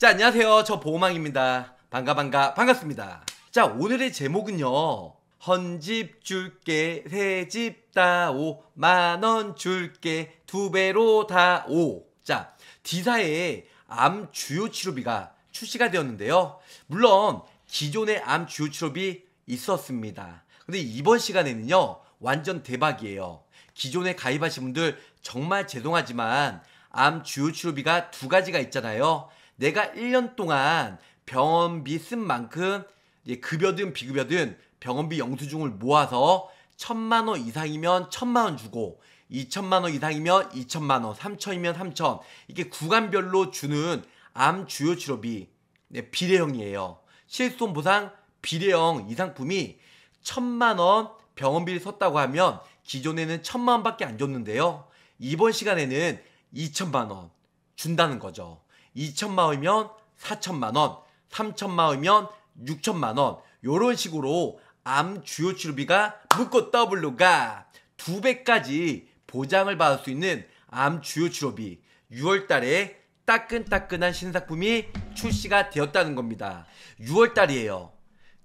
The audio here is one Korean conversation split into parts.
자 안녕하세요 저 보호망입니다 반가 반가 반갑습니다 자 오늘의 제목은요 헌집 줄게 새집 다 오 만 원 줄게 두 배로 다 오 자디사의암 주요 치료비가 출시가 되었는데요 물론 기존의 암 주요 치료비 있었습니다 근데 이번 시간에는요 완전 대박이에요 기존에 가입하신 분들 정말 죄송하지만 암 주요 치료비가 두 가지가 있잖아요 내가 1년 동안 병원비 쓴 만큼 급여든 비급여든 병원비 영수증을 모아서 1 천만 원 이상이면 1 천만 원 주고 2천만 원 이상이면 2천만 원, 3천이면 3천 이게 구간별로 주는 암 주요 치료비 네, 비례형이에요. 실손 보상 비례형 이 상품이 1 천만 원 병원비를 썼다고 하면 기존에는 1 천만 원밖에 안 줬는데요. 이번 시간에는 2천만 원 준다는 거죠. 2천만 원이면 4천만 원, 3천만 원이면 6천만 원 요런 식으로 암 주요 치료비가 묶고 더블로가 두 배까지 보장을 받을 수 있는 암 주요 치료비 6월 달에 따끈따끈한 신상품이 출시가 되었다는 겁니다. 6월 달이에요.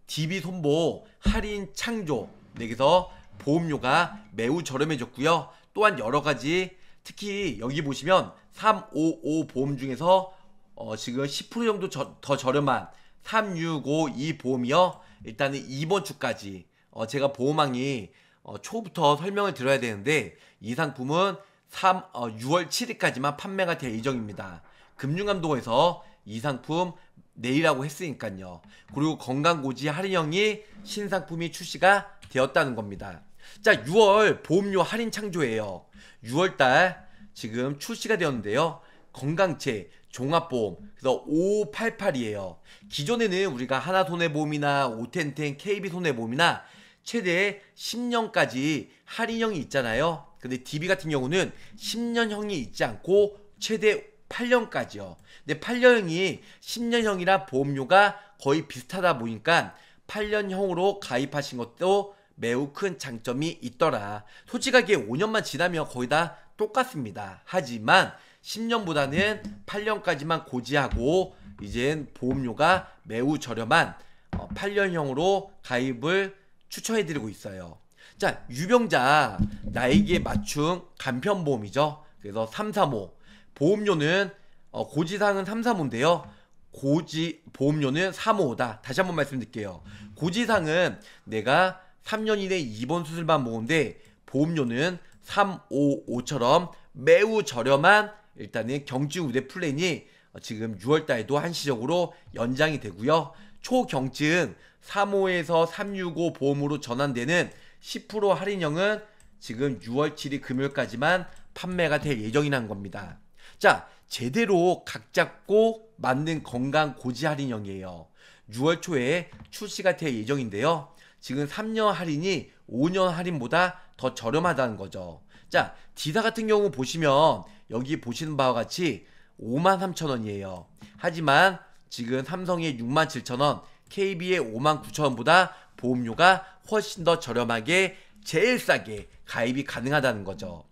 DB 손보 할인 창조 여기서 네, 보험료가 매우 저렴해졌고요. 또한 여러 가지 특히 여기 보시면 355 보험 중에서 어 지금 10% 정도 저, 더 저렴한 365 2 보험이요. 일단은 이번 주까지 어 제가 보험왕이 어 초부터 설명을 드려야 되는데 이 상품은 3, 어 6월 7일까지만 판매가 될 예정입니다. 금융감독원에서 이 상품 내일이라고 했으니까요. 그리고 건강고지 할인형이 신상품이 출시가 되었다는 겁니다. 자, 6월 보험료 할인 창조예요. 6월달 지금 출시가 되었는데요. 건강체, 종합보험, 그래서 588이에요. 기존에는 우리가 하나손해보험이나 오텐텐, KB손해보험이나 최대 10년까지 할인형이 있잖아요. 근데 DB 같은 경우는 10년형이 있지 않고 최대 8년까지요. 근데 8년형이 10년형이라 보험료가 거의 비슷하다 보니까 8년형으로 가입하신 것도 매우 큰 장점이 있더라. 솔직하게 5년만 지나면 거의 다 똑같습니다. 하지만 10년보다는 8년까지만 고지하고 이젠 보험료가 매우 저렴한 8년형으로 어, 가입을 추천해드리고 있어요. 자, 유병자 나에게 맞춘 간편보험이죠. 그래서 335 보험료는 어, 고지사항은 335인데요. 고지 보험료는 355다. 다시 한번 말씀드릴게요. 고지상은 내가 3년 이내 입원 수술만 모은데 보험료는 355처럼 매우 저렴한 일단은 경증 우대 플랜이 지금 6월달에도 한시적으로 연장이 되고요. 초경증 35에서 365 보험으로 전환되는 10% 할인형은 지금 6월 7일 금요일까지만 판매가 될 예정이란 겁니다. 자, 제대로 각 잡고 맞는 건강 고지 할인형이에요. 6월 초에 출시가 될 예정인데요. 지금 3년 할인이 5년 할인보다 더 저렴하다는 거죠. 자, 디사 같은 경우 보시면 여기 보시는 바와 같이 53,000원이에요. 하지만 지금 삼성의 67,000원, KB의 59,000원보다 보험료가 훨씬 더 저렴하게 제일 싸게 가입이 가능하다는 거죠.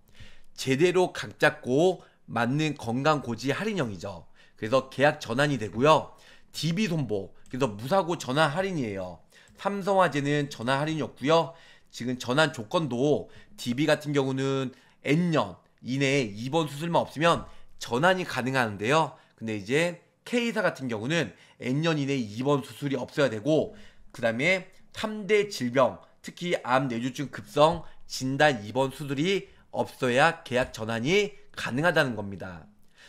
제대로 각 잡고 맞는 건강고지 할인형이죠. 그래서 계약 전환이 되고요. DB손보, 그래서 무사고 전환 할인이에요. 삼성화재는 전환 할인이었고요. 지금 전환 조건도 DB 같은 경우는 N년 이내에 입원 수술만 없으면 전환이 가능하는데요 근데 이제 K사 같은 경우는 N년 이내에 입원 수술이 없어야 되고 그 다음에 3대 질병 특히 암 뇌졸중 급성 진단 입원 수술이 없어야 계약 전환이 가능하다는 겁니다.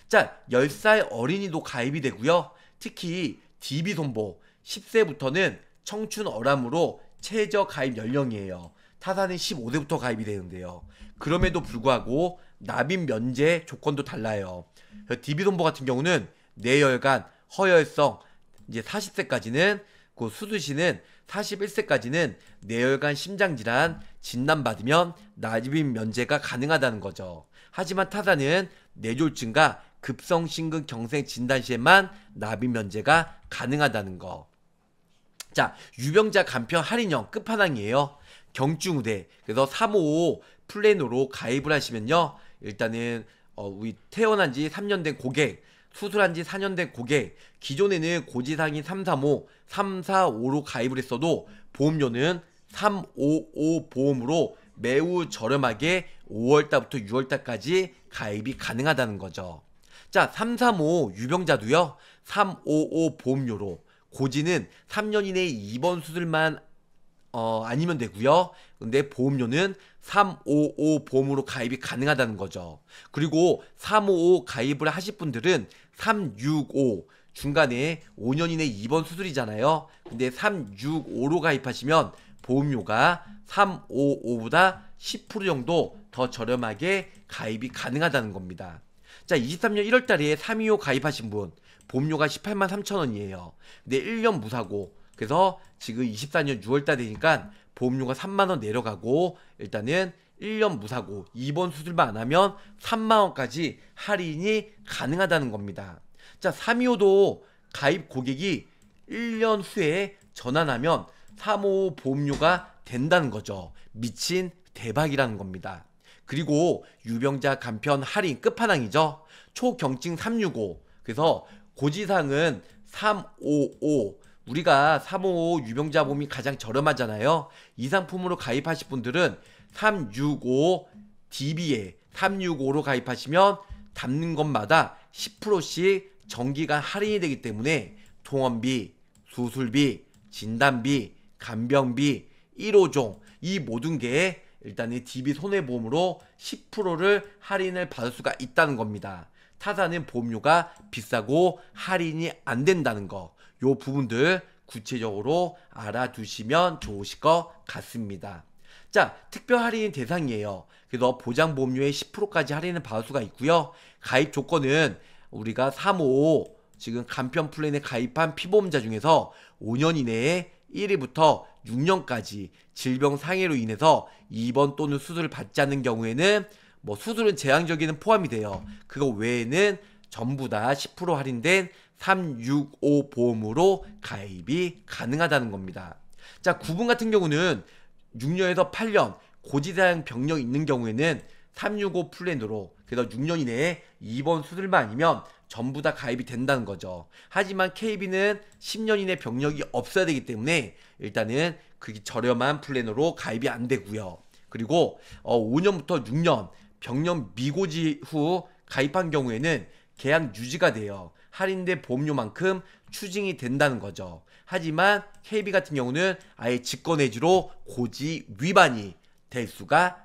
자, 10살 어린이도 가입이 되고요. 특히 DB 손보 10세부터는 청춘 어람으로 최저 가입 연령이에요. 타사는 15세부터 가입이 되는데요. 그럼에도 불구하고 납입 면제 조건도 달라요. DB 손보 같은 경우는 뇌혈관, 허혈성 이제 40세까지는 그 수두시는 41세까지는 뇌혈관 심장질환 진단받으면 납입 면제가 가능하다는 거죠. 하지만 타사는 뇌졸증과 급성심근 경색 진단 시에만 납입 면제가 가능하다는 거. 자, 유병자 간편 할인형 끝판왕이에요. 경증 우대. 그래서 355 플래너로 가입을 하시면요. 일단은 어, 우리 태어난 지 3년 된 고객, 수술한 지 4년 된 고객, 기존에는 고지상이 335, 345로 가입을 했어도 보험료는 355 보험으로 매우 저렴하게 5월달부터 6월달까지 가입이 가능하다는 거죠. 자, 335 유병자도요. 355 보험료로 고지는 3년 이내에 입원 수술만 어, 아니면 되고요. 근데 보험료는 355 보험으로 가입이 가능하다는 거죠. 그리고 355 가입을 하실 분들은 365 중간에 5년 이내 입원 수술이잖아요. 근데 365로 가입하시면 보험료가 355보다 10% 정도 더 저렴하게 가입이 가능하다는 겁니다. 자, 23년 1월 달에 325 가입하신 분, 보험료가 18만 3천 원이에요. 근데 1년 무사고, 그래서 지금 24년 6월 달 되니까 보험료가 3만 원 내려가고, 일단은 1년 무사고 2번 수술만 안 하면 3만 원까지 할인이 가능하다는 겁니다. 자, 325도 가입 고객이 1년 후에 전환하면 355 보험료가 된다는 거죠. 미친 대박이라는 겁니다. 그리고 유병자 간편 할인 끝판왕이죠. 초경증 365. 그래서 고지상은 355. 우리가 355 유병자 보험이 가장 저렴하잖아요. 이 상품으로 가입하실 분들은 365 DB에 365로 가입하시면 담는 것마다 10%씩 정기간 할인이 되기 때문에 통원비, 수술비, 진단비, 간병비, 1호종 이 모든 게 일단 이 DB 손해보험으로 10%를 할인을 받을 수가 있다는 겁니다. 타사는 보험료가 비싸고 할인이 안 된다는 거. 요 부분들 구체적으로 알아두시면 좋으실 것 같습니다. 자, 특별 할인 대상이에요. 그래서 보장 보험료의 10%까지 할인을 받을 수가 있고요. 가입 조건은 우리가 355 지금 간편 플랜에 가입한 피보험자 중에서 5년 이내에 1위부터 6년까지 질병 상해로 인해서 입원 또는 수술을 받지 않는 경우에는 뭐 수술은 제한적인은 포함이 돼요. 그거 외에는 전부 다 10% 할인된 365 보험으로 가입이 가능하다는 겁니다. 자, 구분 같은 경우는 6년에서 8년 고지사항 병력 있는 경우에는 365 플랜으로 그래서 6년 이내에 2번 수술만이면 전부 다 가입이 된다는 거죠. 하지만 KB는 10년 이내 병력이 없어야 되기 때문에 일단은 그게 저렴한 플랜으로 가입이 안 되고요. 그리고 어 5년부터 6년 병력 미고지 후 가입한 경우에는 계약 유지가 돼요. 할인된 보험료만큼 추징이 된다는 거죠. 하지만 KB 같은 경우는 아예 직권해지로 고지 위반이 될 수가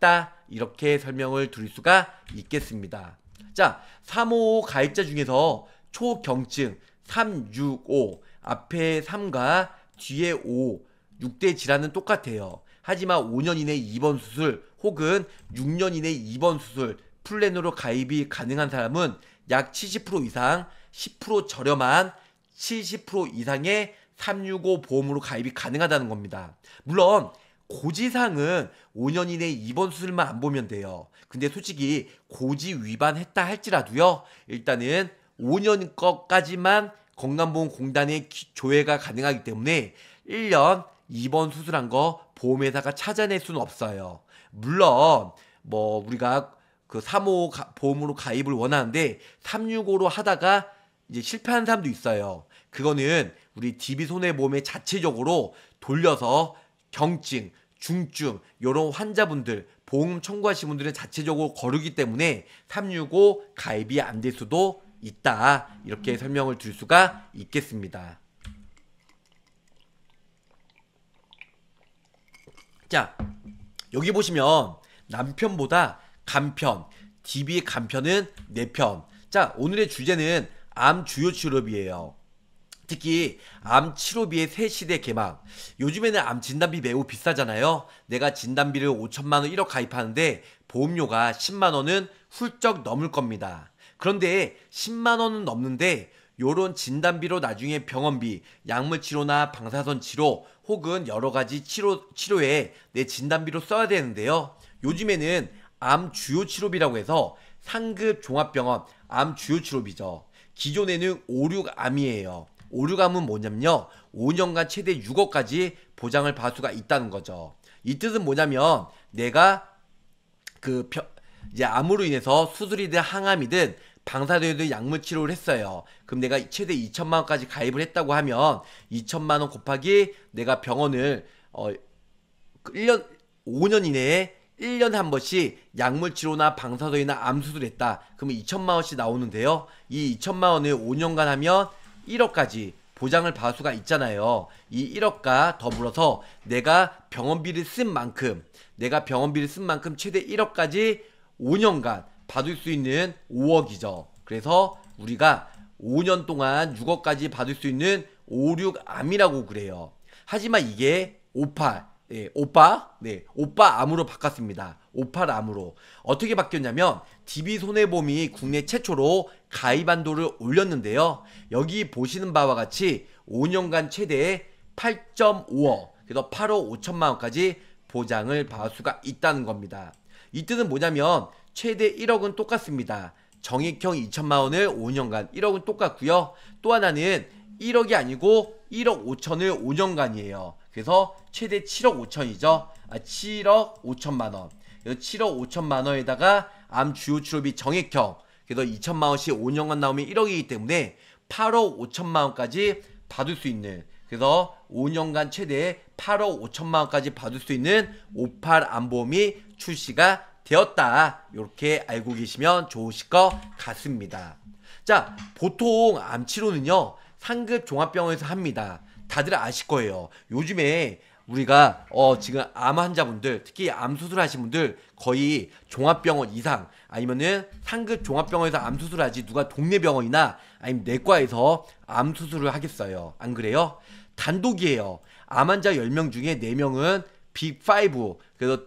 있다. 이렇게 설명을 드릴 수가 있겠습니다. 자, 355 가입자 중에서 초경증 365 앞에 3과 뒤에 5 6대 질환은 똑같아요. 하지만 5년 이내 입원 수술 혹은 6년 이내 입원 수술 플랜으로 가입이 가능한 사람은 약 70% 이상 10% 저렴한 70% 이상의 365 보험으로 가입이 가능하다는 겁니다. 물론 고지상은 5년 이내 에 입원 수술만 안 보면 돼요. 근데 솔직히 고지 위반했다 할지라도요. 일단은 5년 것까지만 건강보험공단의 조회가 가능하기 때문에 1년 입원 수술한 거 보험회사가 찾아낼 수는 없어요. 물론 뭐 우리가 그 3호 보험으로 가입을 원하는데 365로 하다가 이제 실패한 사람도 있어요. 그거는 우리 DB손해보험에 자체적으로 돌려서 경증, 중증 이런 환자분들 보험 청구하신 분들은 자체적으로 거르기 때문에 365 가입이 안 될 수도 있다 이렇게 설명을 드릴 수가 있겠습니다. 자 여기 보시면 남편보다 간편 DB 간편은 내편 네 자 오늘의 주제는 암 주요 치료비예요. 특히 암 치료비의 새 시대 개막. 요즘에는 암 진단비 매우 비싸잖아요. 내가 진단비를 5천만 원 1억 가입하는데 보험료가 10만 원은 훌쩍 넘을 겁니다. 그런데 10만 원은 넘는데 요런 진단비로 나중에 병원비, 약물 치료나 방사선 치료 혹은 여러 가지 치료 치료에 내 진단비로 써야 되는데요. 요즘에는 암 주요 치료비라고 해서 상급 종합병원 암 주요 치료비죠. 기존에는 5, 6암이에요. 오류감은 뭐냐면요. 5년간 최대 6억까지 보장을 받을 수가 있다는 거죠. 이 뜻은 뭐냐면 내가 그 펴, 이제 암으로 인해서 수술이든 항암이든 방사선이든 약물 치료를 했어요. 그럼 내가 최대 2천만 원까지 가입을 했다고 하면 2천만 원 곱하기 내가 병원을 어 1년 5년 이내에 1년에 한 번씩 약물 치료나 방사선이나 암 수술했다. 그러면 2천만 원씩 나오는데요. 이 2천만 원을 5년간 하면 1억까지 보장을 받을 수가 있잖아요. 이 1억과 더불어서 내가 병원비를 쓴 만큼, 내가 병원비를 쓴 만큼 최대 1억까지 5년간 받을 수 있는 5억이죠. 그래서 우리가 5년 동안 6억까지 받을 수 있는 5, 6암이라고 그래요. 하지만 이게 58, 네, 오빠, 네, 오빠 암으로 바꿨습니다. 오빠암으로 어떻게 바뀌었냐면, DB손해보험이 국내 최초로 가입한도를 올렸는데요. 여기 보시는 바와 같이 5년간 최대 8.5억, 그래서 8억 5천만 원까지 보장을 받을 수가 있다는 겁니다. 이 뜻은 뭐냐면, 최대 1억은 똑같습니다. 정액형 2천만 원을 5년간 1억은 똑같고요. 또 하나는 1억이 아니고 1억 5천을 5년간이에요. 그래서 최대 7억 5천이죠. 아, 7억 5천만 원. 그래서 7억 5천만 원에다가 암 주요 치료비 정액형. 그래서 2천만 원씩 5년간 나오면 1억이기 때문에 8억 5천만 원까지 받을 수 있는 그래서 5년간 최대 8억 5천만 원까지 받을 수 있는 58 암보험이 출시가 되었다. 이렇게 알고 계시면 좋으실 것 같습니다. 자, 보통 암치료는요. 상급 종합병원에서 합니다. 다들 아실 거예요. 요즘에 우리가 어 지금 암 환자분들 특히 암 수술하신 분들 거의 종합병원 이상 아니면은 상급 종합병원에서 암 수술하지 누가 동네 병원이나 아니면 내과에서 암 수술을 하겠어요. 안 그래요? 단독이에요. 암 환자 10명 중에 4명은 빅5 그래서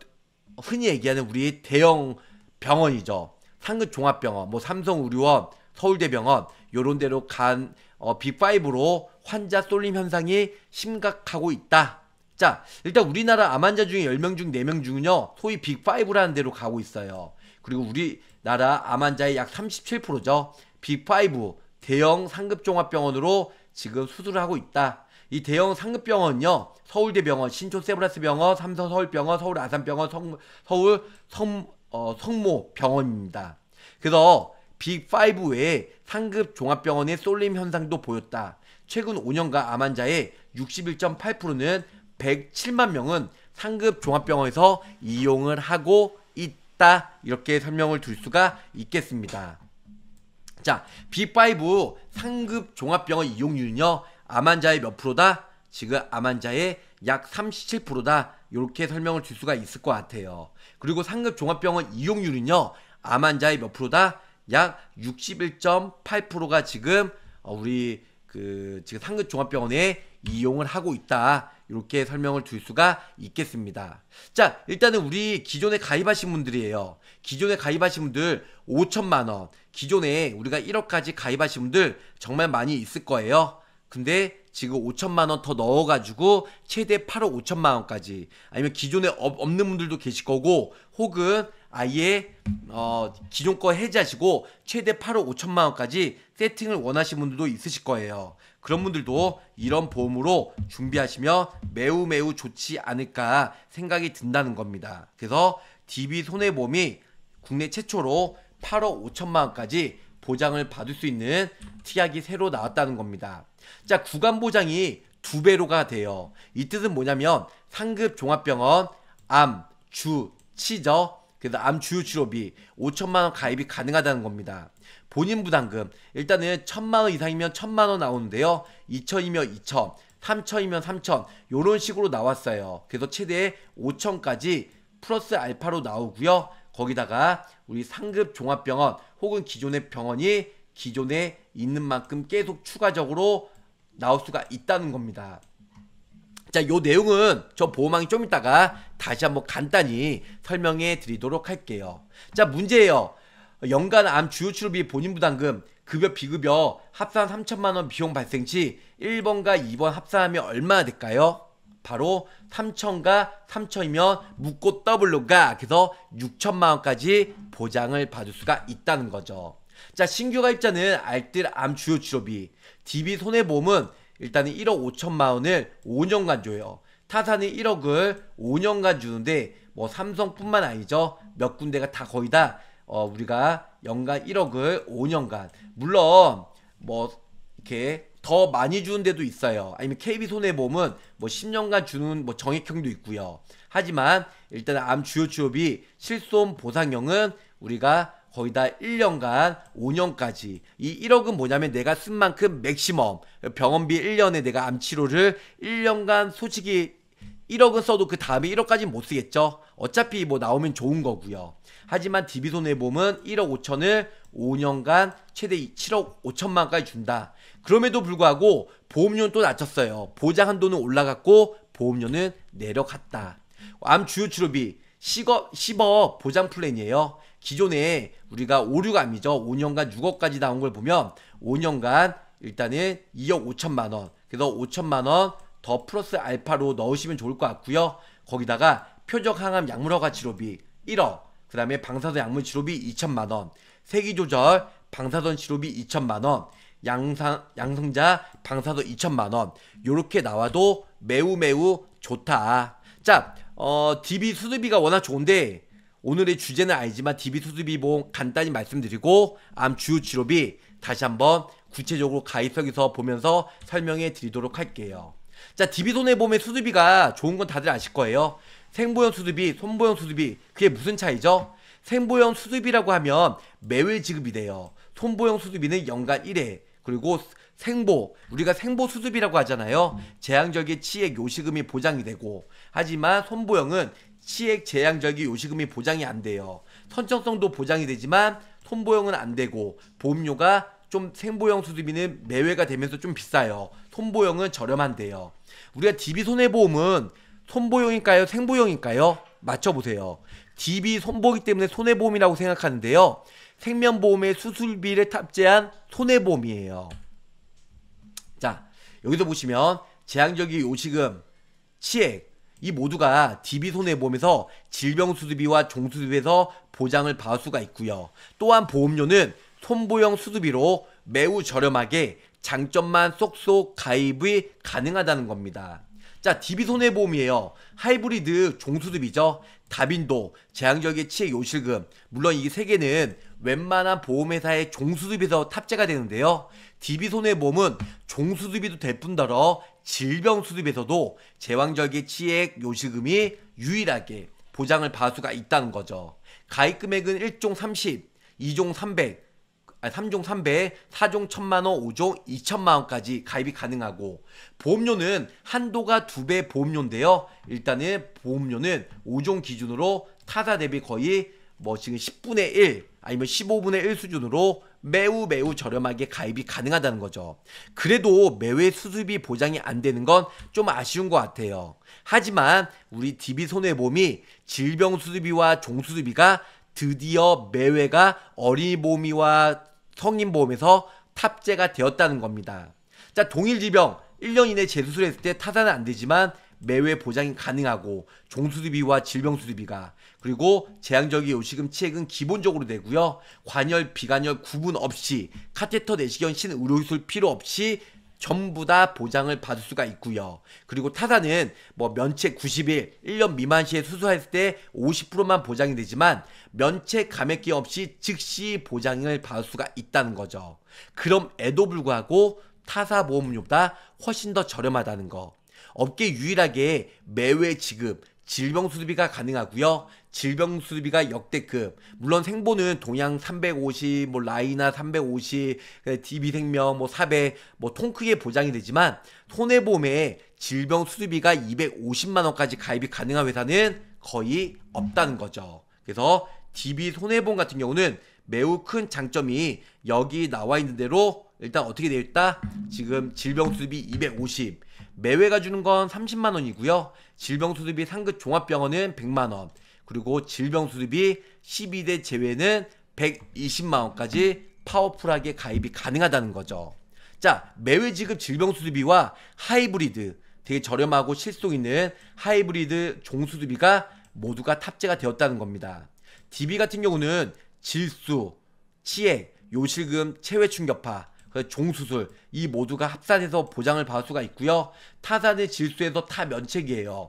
흔히 얘기하는 우리 대형 병원이죠. 상급 종합병원 뭐 삼성의료원, 서울대병원 요런 데로 간 어, B5로 환자 쏠림 현상이 심각하고 있다. 자, 일단 우리나라 암 환자 중에 10명 중 4명 중은요, 소위 빅5라는 데로 가고 있어요. 그리고 우리나라 암 환자의 약 37%죠. 빅 5, 대형 상급종합병원으로 지금 수술을 하고 있다. 이 대형 상급병원은요, 서울대병원, 신촌세브라스병원, 삼성서울병원, 서울아산병원, 서울 성, 어, 성모병원입니다. 그래서 B5 외에 상급 종합병원의 쏠림 현상도 보였다. 최근 5년간 암 환자의 61.8%는 107만 명은 상급 종합병원에서 이용을 하고 있다. 이렇게 설명을 둘 수가 있겠습니다. 자, B5 상급 종합병원 이용률은요. 암 환자의 몇 프로다? 지금 암 환자의 약 37%다. 이렇게 설명을 줄 수가 있을 것 같아요. 그리고 상급 종합병원 이용률은요. 암 환자의 몇 프로다? 약 61.8%가 지금 어, 우리 그 지금 상급 종합병원에 이용을 하고 있다. 이렇게 설명을 줄 수가 있겠습니다. 자, 일단은 우리 기존에 가입하신 분들이에요. 기존에 가입하신 분들 5천만 원, 기존에 우리가 1억까지 가입하신 분들 정말 많이 있을 거예요. 근데 지금 5천만 원 더 넣어가지고 최대 8억 5천만 원까지 아니면 기존에 없는 분들도 계실 거고 혹은 아예 어, 기존 거 해지하시고 최대 8억 5천만 원까지 세팅을 원하시는 분들도 있으실 거예요. 그런 분들도 이런 보험으로 준비하시면 매우 매우 좋지 않을까 생각이 든다는 겁니다. 그래서 DB 손해보험이 국내 최초로 8억 5천만 원까지 보장을 받을 수 있는 특약이 새로 나왔다는 겁니다. 자, 구간 보장이 두 배로가 돼요. 이 뜻은 뭐냐면 상급 종합병원, 암, 주, 치저, 그래서 암 주요 치료비 5천만 원 가입이 가능하다는 겁니다. 본인 부담금 일단은 천만 원 이상이면 천만 원 나오는데요. 2천이면 2천, 3천이면 3천 요런 식으로 나왔어요. 그래서 최대 5천까지 플러스 알파로 나오고요. 거기다가 우리 상급 종합병원 혹은 기존의 병원이 기존에 있는 만큼 계속 추가적으로 나올 수가 있다는 겁니다. 자, 요 내용은 저 보호망이 좀있다가 다시 한번 간단히 설명해 드리도록 할게요. 자, 문제예요. 연간 암 주요 치료비 본인 부담금 급여 비급여 합산 3천만 원 비용 발생 시 1번과 2번 합산하면 얼마나 될까요? 바로 3천과 3천이면 묶고 더블로가 그래서 6천만 원까지 보장을 받을 수가 있다는 거죠. 자 신규 가입자는 알뜰 암 주요 치료비, DB 손해보험은 일단은 1억 5천만 원을 5년간 줘요. 타사는 1억을 5년간 주는데 뭐 삼성뿐만 아니죠. 몇 군데가 다 거의 다 어, 우리가 연간 1억을 5년간 물론 뭐 이렇게 더 많이 주는 데도 있어요. 아니면 KB 손해보험은 뭐 10년간 주는 뭐 정액형도 있고요. 하지만 일단 암 주요 취업이 실손 보상형은 우리가 거의 다 1년간 5년까지 이 1억은 뭐냐면 내가 쓴 만큼 맥시멈 병원비 1년에 내가 암치료를 1년간 솔직히 1억은 써도 그 다음에 1억까지는 못 쓰겠죠. 어차피 뭐 나오면 좋은 거고요. 하지만 DB손해보험은 1억 5천을 5년간 최대 7억 5천만까지 준다. 그럼에도 불구하고 보험료는 또 낮췄어요. 보장 한도는 올라갔고 보험료는 내려갔다. 암 주요 치료비 10억, 10억 보장 플랜이에요. 기존에 우리가 5, 6암이죠. 5년간 6억까지 나온 걸 보면 5년간 일단은 2억 5천만 원. 그래서 5천만 원 더 플러스 알파로 넣으시면 좋을 것 같고요. 거기다가 표적 항암 약물허 가치료비 1억, 그 다음에 방사선 약물 치료비 2천만 원, 세기 조절 방사선 치료비 2천만 원, 양상 양성자 방사선 2천만 원. 요렇게 나와도 매우 매우 좋다. 자, 어, DB 수수비가 워낙 좋은데 오늘의 주제는 아니지만 DB 수수비 보험 뭐 간단히 말씀드리고 암 주요 치료비 다시 한번 구체적으로 가입석에서 보면서 설명해 드리도록 할게요. 자, DB 손해보험의 수수비가 좋은 건 다들 아실 거예요. 생보형 수수비, 손보형 수수비 그게 무슨 차이죠? 생보형 수수비라고 하면 매월 지급이 돼요. 손보형 수수비는 연간 1회 그리고 생보, 우리가 생보 수습이라고 하잖아요. 재앙적인 치액 요식음이 보장이 되고, 하지만 손보영은 치액 재앙적인 요식음이 보장이 안 돼요. 선정성도 보장이 되지만 손보영은안 되고, 보험료가 좀 생보형 수습비는 매회가 되면서 좀 비싸요. 손보영은 저렴한데요. 우리가 DB 손해보험은 손보영일까요 생보형일까요? 맞춰보세요. DB 손보기 때문에 손해보험이라고 생각하는데요. 생명보험의 수술비를 탑재한 손해보험이에요. 자, 여기서 보시면 재앙적인 요식금 치액 이 모두가 DB 손해보험에서 질병수수비와 종수수비에서 보장을 받을 수가 있고요. 또한 보험료는 손보형 수수비로 매우 저렴하게 장점만 쏙쏙 가입이 가능하다는 겁니다. 자, DB 손해보험이에요. 하이브리드 종수수비죠. 다빈도, 재앙적의 치액 요실금. 물론 이 세 개는 웬만한 보험회사의 종수술비에서 탑재가 되는데요. DB손해의 보험은 종수술비도 될 뿐더러 질병수술비에서도 제왕절개 치액 요실금이 유일하게 보장을 받을 수가 있다는 거죠. 가입 금액은 1종 30, 2종 300, 3종 아, 300, 4종 1000만원, 5종 2천만원까지 가입이 가능하고, 보험료는 한도가 2배 보험료인데요. 일단은 보험료는 5종 기준으로 타사 대비 거의 뭐 지금 10분의 1, 아니면 15분의 1 수준으로 매우 매우 저렴하게 가입이 가능하다는 거죠. 그래도 매회 수수비 보장이 안 되는 건 좀 아쉬운 것 같아요. 하지만 우리 DB손해보험이 질병 수수비와 종수수비가 드디어 매회가 어린이보험이와 성인보험에서 탑재가 되었다는 겁니다. 자, 동일 질병 1년 이내 재수술했을 때 타산은 안 되지만 매회 보장이 가능하고 종수수비와 질병수수비가 그리고 재한적인 요식음 치액은 기본적으로 되고요. 관열, 비관열 구분 없이 카테터 내시경 신 의료기술 필요 없이 전부 다 보장을 받을 수가 있고요. 그리고 타사는 뭐 면책 90일, 1년 미만 시에 수술했을 때 50%만 보장이 되지만 면책 감액기 없이 즉시 보장을 받을 수가 있다는 거죠. 그럼 에도 불구하고 타사 보험료보다 훨씬 더 저렴하다는 거. 업계 유일하게 매회 지급, 질병 수비가 가능하고요. 질병 수비가 역대급. 물론 생보는 동양 350, 뭐 라이나 350, DB생명 뭐 400, 뭐통 크게 보장이 되지만 손해보험에 질병 수비가 250만 원까지 가입이 가능한 회사는 거의 없다는 거죠. 그래서 DB 손해보험 같은 경우는 매우 큰 장점이 여기 나와 있는 대로 일단 어떻게 되어 있다? 지금 질병 수비 250 매회가 주는 건 30만 원이고요. 질병수습비 상급 종합병원은 100만 원. 그리고 질병수습비 12대 제외는 120만 원까지 파워풀하게 가입이 가능하다는 거죠. 자, 매회 지급 질병수습비와 하이브리드 되게 저렴하고 실속 있는 하이브리드 종수습비가 모두가 탑재가 되었다는 겁니다. DB 같은 경우는 질수, 치액, 요실금, 체외충격파 그 종수술 이 모두가 합산해서 보장을 받을 수가 있고요. 타산의 질수에서 타면책이에요.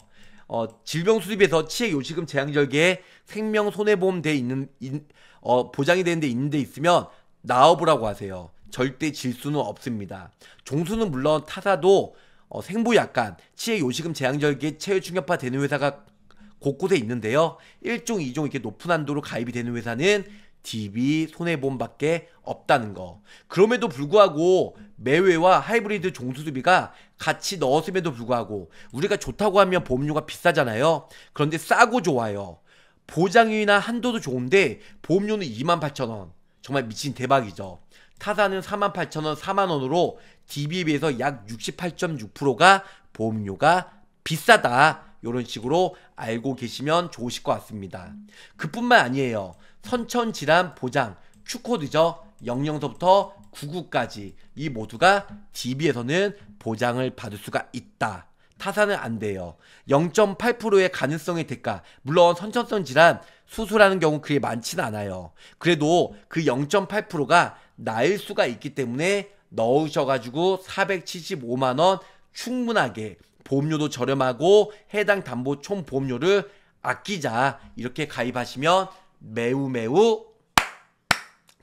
어, 질병수립에서 치액요식금 재앙절개에 생명 손해보험 돼 있는 인, 어, 보장이 되는데 있는데 있으면 나와보라고 하세요. 절대 질수는 없습니다. 종수는 물론 타사도 어, 생보약간 치액요식금 재앙절개, 체외충격파 되는 회사가 곳곳에 있는데요. 1종, 2종 이렇게 높은 한도로 가입이 되는 회사는 DB 손해본밖에 없다는 거. 그럼에도 불구하고 매외와 하이브리드 종수수비가 같이 넣었음에도 불구하고 우리가 좋다고 하면 보험료가 비싸잖아요. 그런데 싸고 좋아요. 보장이나 한도도 좋은데 보험료는 28,000원. 정말 미친 대박이죠. 타사는 48,000원, 4만원으로 DB에 비해서 약 68.6%가 보험료가 비싸다. 이런 식으로 알고 계시면 좋으실 것 같습니다. 그뿐만 아니에요. 선천질환 보장 Q코드죠. 00서부터 99까지 이 모두가 DB에서는 보장을 받을 수가 있다. 타산은 안 돼요. 0.8%의 가능성의 대가. 물론 선천성 질환 수술하는 경우 그리 많지는 않아요. 그래도 그 0.8%가 나을 수가 있기 때문에 넣으셔가지고 475만원 충분하게 보험료도 저렴하고 해당 담보 총 보험료를 아끼자 이렇게 가입하시면 매우 매우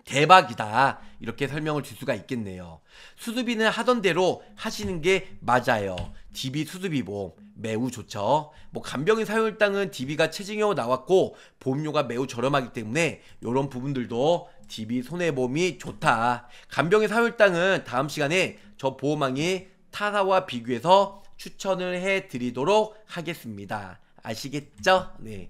대박이다. 이렇게 설명을 줄 수가 있겠네요. 수수비는 하던 대로 하시는 게 맞아요. DB 수수비보 매우 좋죠. 뭐 간병인 사용일당은 DB가 체증형으로 나왔고 보험료가 매우 저렴하기 때문에 이런 부분들도 DB 손해보험이 좋다. 간병인 사용일당은 다음 시간에 저 보험왕이 타사와 비교해서 추천을 해드리도록 하겠습니다. 아시겠죠? 네.